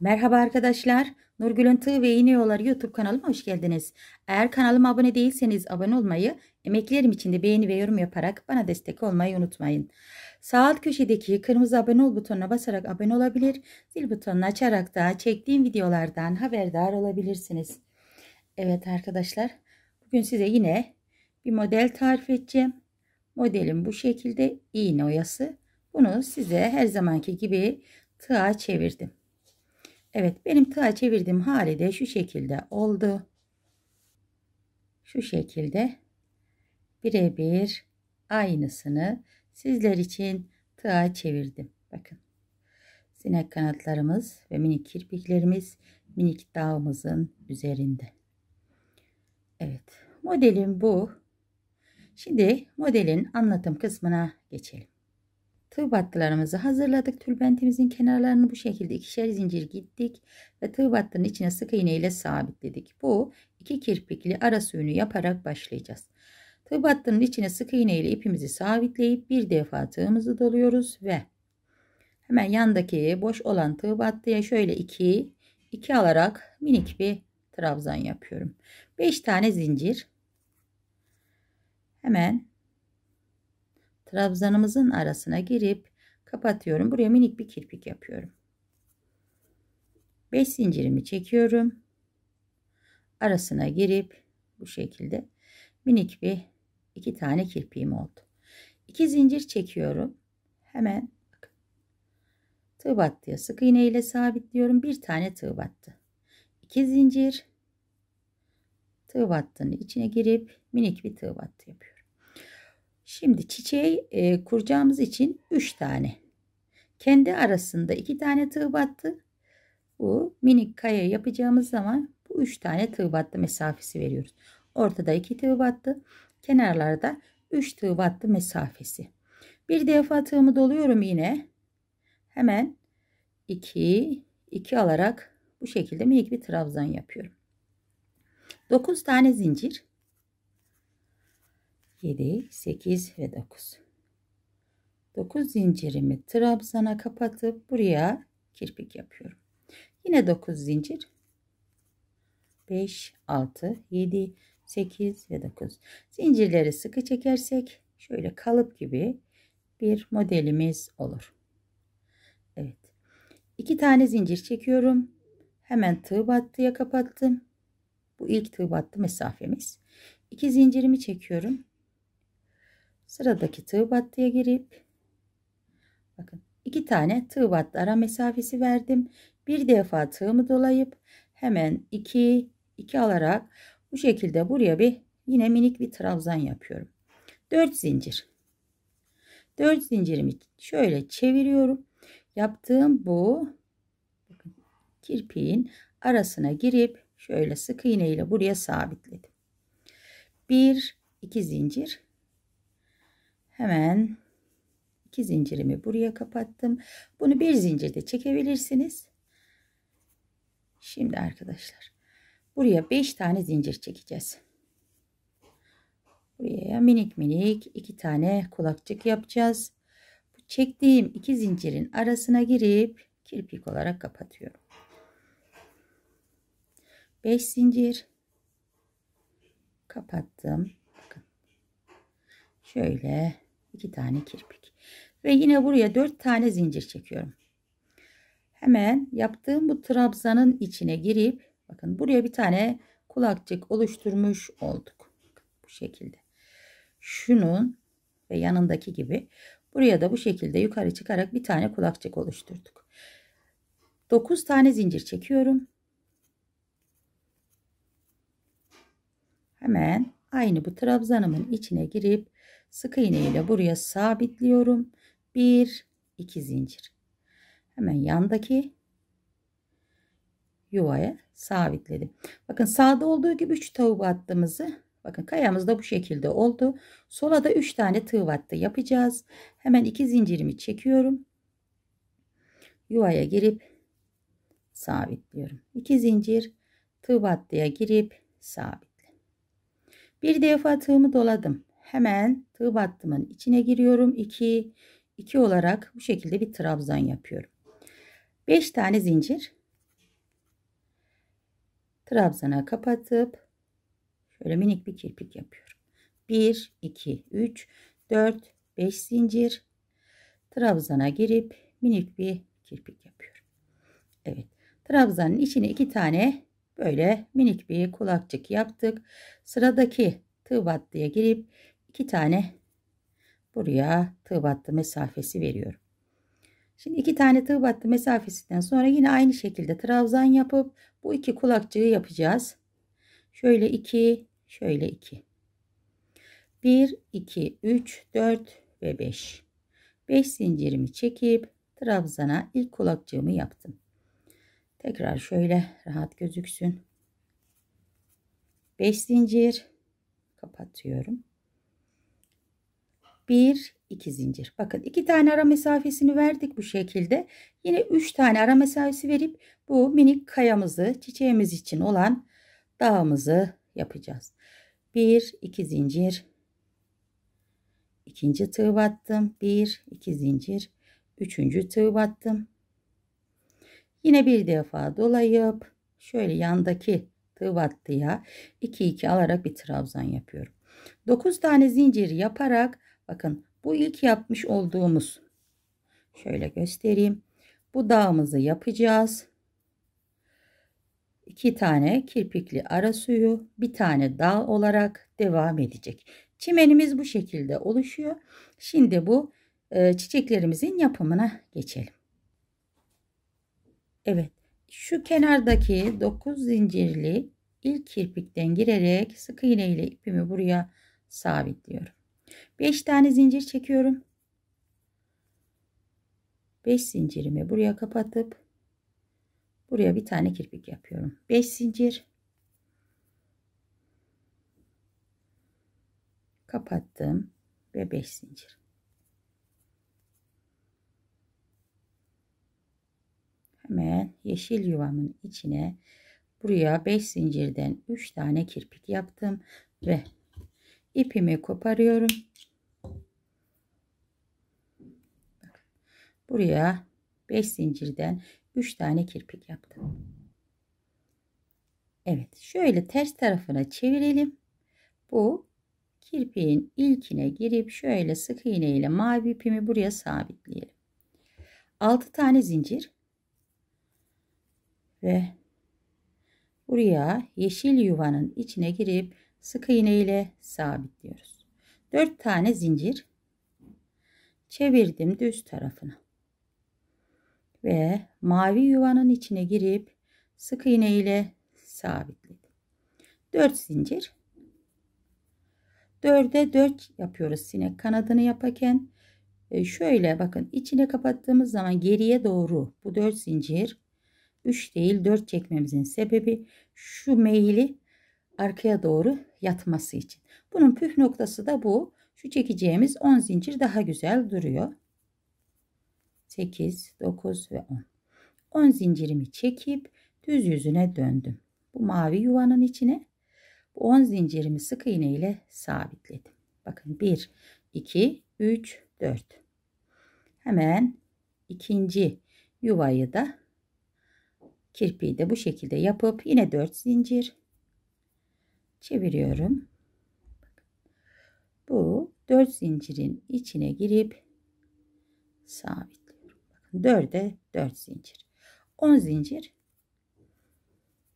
Merhaba arkadaşlar. Nurgül'ün Tığ ve Yeni Yolları YouTube kanalıma hoş geldiniz. Eğer kanalıma abone değilseniz abone olmayı, emeklerim için de beğeni ve yorum yaparak bana destek olmayı unutmayın. Sağ alt köşedeki kırmızı abone ol butonuna basarak abone olabilir, zil butonunu açarak da çektiğim videolardan haberdar olabilirsiniz. Evet arkadaşlar, bugün size yine bir model tarif edeceğim. Modelim bu şekilde iğne oyası. Bunu size her zamanki gibi tığa çevirdim. Evet benim tığa çevirdiğim hali de şu şekilde oldu. Şu şekilde birebir aynısını sizler için tığa çevirdim. Bakın sinek kanatlarımız ve minik kirpiklerimiz minik dağımızın üzerinde. Evet modelim bu. Şimdi modelin anlatım kısmına geçelim. Tığ battılarımızı hazırladık. Tülbentimizin kenarlarını bu şekilde ikişer zincir gittik ve tığ battının içine sık iğne ile sabitledik. Bu iki kirpikli ara suyunu yaparak başlayacağız. Tığ battının içine sık iğne ile ipimizi sabitleyip bir defa tığımızı doluyoruz ve hemen yandaki boş olan tığ battıya şöyle iki, iki alarak minik bir trabzan yapıyorum. 5 tane zincir. Hemen trabzanımızın arasına girip kapatıyorum. Buraya minik bir kirpik yapıyorum. 5 zincirimi çekiyorum. Arasına girip bu şekilde minik bir iki tane kirpiğim oldu. 2 zincir çekiyorum. Hemen tığ battıya sık iğne ile sabitliyorum. Bir tane tığ battı. 2 zincir tığ battının içine girip minik bir tığ battı yapıyorum. Şimdi çiçeği e, kuracağımız için 3 tane. Kendi arasında 2 tane tığ battı. Bu minik kaya yapacağımız zaman bu 3 tane tığ battı mesafesi veriyoruz. Ortada 2 tığ battı. Kenarlarda 3 tığ battı mesafesi. Bir defa tığımı doluyorum yine. Hemen 2 2 alarak bu şekilde minik bir trabzan yapıyorum. 9 tane zincir 7 8 ve 9 9 zincirimi trabzana kapatıp buraya kirpik yapıyorum yine 9 zincir 5 6 7 8 ve 9 zincirleri sıkı çekersek şöyle kalıp gibi bir modelimiz olur Evet iki tane zincir çekiyorum hemen tığ battıya kapattım bu ilk tığ battı mesafemiz iki zincirimi çekiyorum Sıradaki tığ battıya girip bakın iki tane tığ battı ara mesafesi verdim. Bir defa tığımı dolayıp hemen iki iki alarak bu şekilde buraya bir yine minik bir trabzan yapıyorum. 4 zincir. 4 zincirimi şöyle çeviriyorum. Yaptığım bu bakın, kirpiğin arasına girip şöyle sık iğne ile buraya sabitledim. 1 2 zincir hemen iki zincirimi buraya kapattım. Bunu bir zincirde çekebilirsiniz. Şimdi arkadaşlar buraya beş tane zincir çekeceğiz. Buraya minik minik iki tane kulakçık yapacağız. Bu çektiğim iki zincirin arasına girip kirpik olarak kapatıyorum. 5 zincir kapattım. Bakın. Şöyle 2 tane kirpik. Ve yine buraya 4 tane zincir çekiyorum. Hemen yaptığım bu trabzanın içine girip bakın buraya bir tane kulakçık oluşturmuş olduk. Bu şekilde. Şunun ve yanındaki gibi buraya da bu şekilde yukarı çıkarak bir tane kulakçık oluşturduk. 9 tane zincir çekiyorum. Hemen aynı bu trabzanımın içine girip sık iğne ile buraya sabitliyorum. 1 2 zincir. Hemen yandaki yuvaya sabitledim. Bakın sağda olduğu gibi 3 tığ battığımızı bakın kayamız da bu şekilde oldu. Sola da 3 tane tığ battı yapacağız. Hemen 2 zincirimi çekiyorum. Yuvaya girip sabitliyorum. 2 zincir tığ battıya girip sabit. Bir defa tığımı doladım. Hemen tığ battımın içine giriyorum. 2 2 olarak bu şekilde bir trabzan yapıyorum. 5 tane zincir trabzana kapatıp şöyle minik bir kirpik yapıyorum. 1 2 3 4 5 zincir trabzana girip minik bir kirpik yapıyorum. Evet. Trabzanın içine iki tane Böyle minik bir kulakçık yaptık. Sıradaki tığ battıya girip iki tane buraya tığ battı mesafesi veriyorum. Şimdi iki tane tığ battı mesafesinden sonra yine aynı şekilde trabzan yapıp bu iki kulakçığı yapacağız. Şöyle iki, şöyle iki. Bir, iki, üç, dört ve beş. Beş zincirimi çekip trabzana ilk kulakçığımı yaptım. Tekrar şöyle rahat gözüksün. 5 zincir kapatıyorum. 1 2 zincir. Bakın 2 tane ara mesafesini verdik bu şekilde. Yine 3 tane ara mesafesi verip bu minik kayamızı, çiçeğimiz için olan dağımızı yapacağız. 1 2 zincir. İkinci tığ battım. 1 2 zincir. Üçüncü tığ battım. Yine bir defa dolayıp şöyle yandaki tığ battıya 2 2 alarak bir trabzan yapıyorum. 9 tane zincir yaparak bakın bu ilk yapmış olduğumuz şöyle göstereyim. Bu dağımızı yapacağız. 2 tane kirpikli ara suyu bir tane dağ olarak devam edecek. Çimenimiz bu şekilde oluşuyor. Şimdi bu e, çiçeklerimizin yapımına geçelim. Evet şu kenardaki 9 zincirli ilk kirpikten girerek sık iğne ile ipimi buraya sabitliyorum. 5 tane zincir çekiyorum. 5 zincirimi buraya kapatıp buraya bir tane kirpik yapıyorum. 5 zincir kapattım ve 5 zincir. hemen yeşil yuvamın içine buraya 5 zincirden 3 tane kirpik yaptım ve ipimi koparıyorum. Buraya 5 zincirden 3 tane kirpik yaptım. Evet şöyle ters tarafına çevirelim. Bu kirpiğin ilkine girip şöyle sık iğne ile mavi ipimi buraya sabitleyelim. 6 tane zincir ve buraya yeşil yuvanın içine girip sık iğne ile sabitliyoruz. 4 tane zincir çevirdim düz tarafına. Ve mavi yuvanın içine girip sık iğne ile sabitledim. 4 zincir. 4'e 4 yapıyoruz sinek kanadını yaparken. E, şöyle bakın içine kapattığımız zaman geriye doğru bu 4 zincir 3 değil 4 çekmemizin sebebi şu meyili arkaya doğru yatması için. Bunun püf noktası da bu. Şu çekeceğimiz 10 zincir daha güzel duruyor. 8, 9 ve 10. 10 zincirimi çekip düz yüzüne döndüm. Bu mavi yuvanın içine 10 zincirimi sık iğne ile sabitledim. Bakın 1, 2, 3, 4. Hemen ikinci yuvayı da Kirpiği de bu şekilde yapıp yine 4 zincir çeviriyorum. Bu 4 zincirin içine girip sabitliyorum. Bakın 4'e 4 zincir. 10 zincir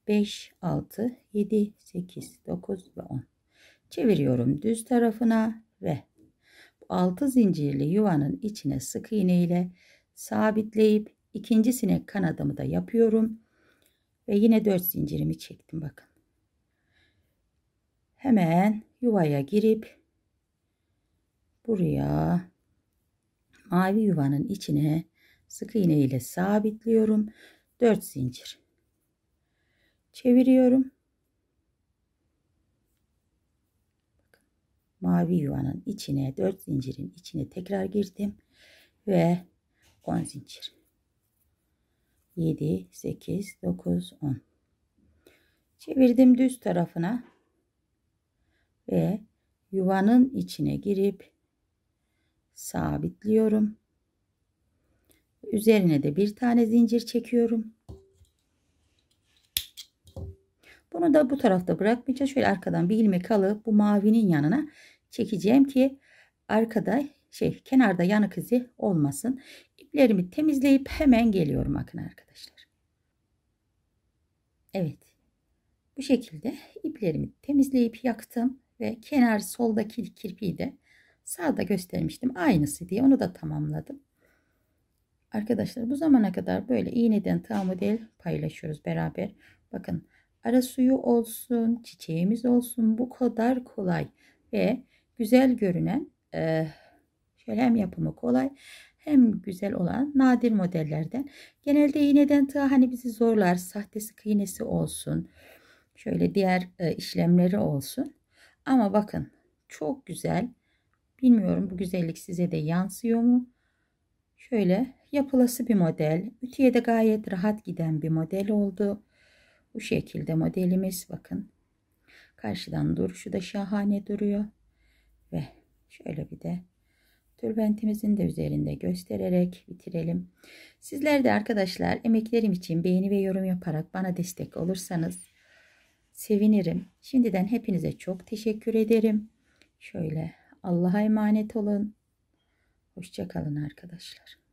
5, 6, 7, 8, 9 ve 10. Çeviriyorum düz tarafına ve 6 zincirli yuvanın içine sık iğne ile sabitleyip ikinci sinek kanadımı da yapıyorum. Ve yine 4 zincirimi çektim bakın. Hemen yuvaya girip buraya mavi yuvanın içine sık iğne ile sabitliyorum. 4 zincir. Çeviriyorum. mavi yuvanın içine 4 zincirin içine tekrar girdim ve 10 zincir. 7, 8, 9, 10. Çevirdim düz tarafına ve yuvanın içine girip sabitliyorum. Üzerine de bir tane zincir çekiyorum. Bunu da bu tarafta bırakmayacağız. Şöyle arkadan bir ilmek alıp bu mavinin yanına çekeceğim ki arkada şey kenarda yanık izi olmasın iplerimi temizleyip hemen geliyorum bakın arkadaşlar. Evet. Bu şekilde iplerimi temizleyip yaktım ve kenar soldaki kirpiği de sağda göstermiştim. Aynısı diye onu da tamamladım. Arkadaşlar bu zamana kadar böyle iğneden tığ model paylaşıyoruz beraber. Bakın ara suyu olsun, çiçeğimiz olsun bu kadar kolay ve güzel görünen e, şöyle hem yapımı kolay hem güzel olan nadir modellerden. Genelde iğneden tığ hani bizi zorlar. Sahte sık iğnesi olsun. Şöyle diğer e, işlemleri olsun. Ama bakın çok güzel. Bilmiyorum bu güzellik size de yansıyor mu? Şöyle yapılası bir model. Ütüye de gayet rahat giden bir model oldu. Bu şekilde modelimiz bakın. Karşıdan duruşu da şahane duruyor. Ve şöyle bir de tülbentimizin de üzerinde göstererek bitirelim. Sizler de arkadaşlar emeklerim için beğeni ve yorum yaparak bana destek olursanız sevinirim. Şimdiden hepinize çok teşekkür ederim. Şöyle Allah'a emanet olun. Hoşçakalın arkadaşlar.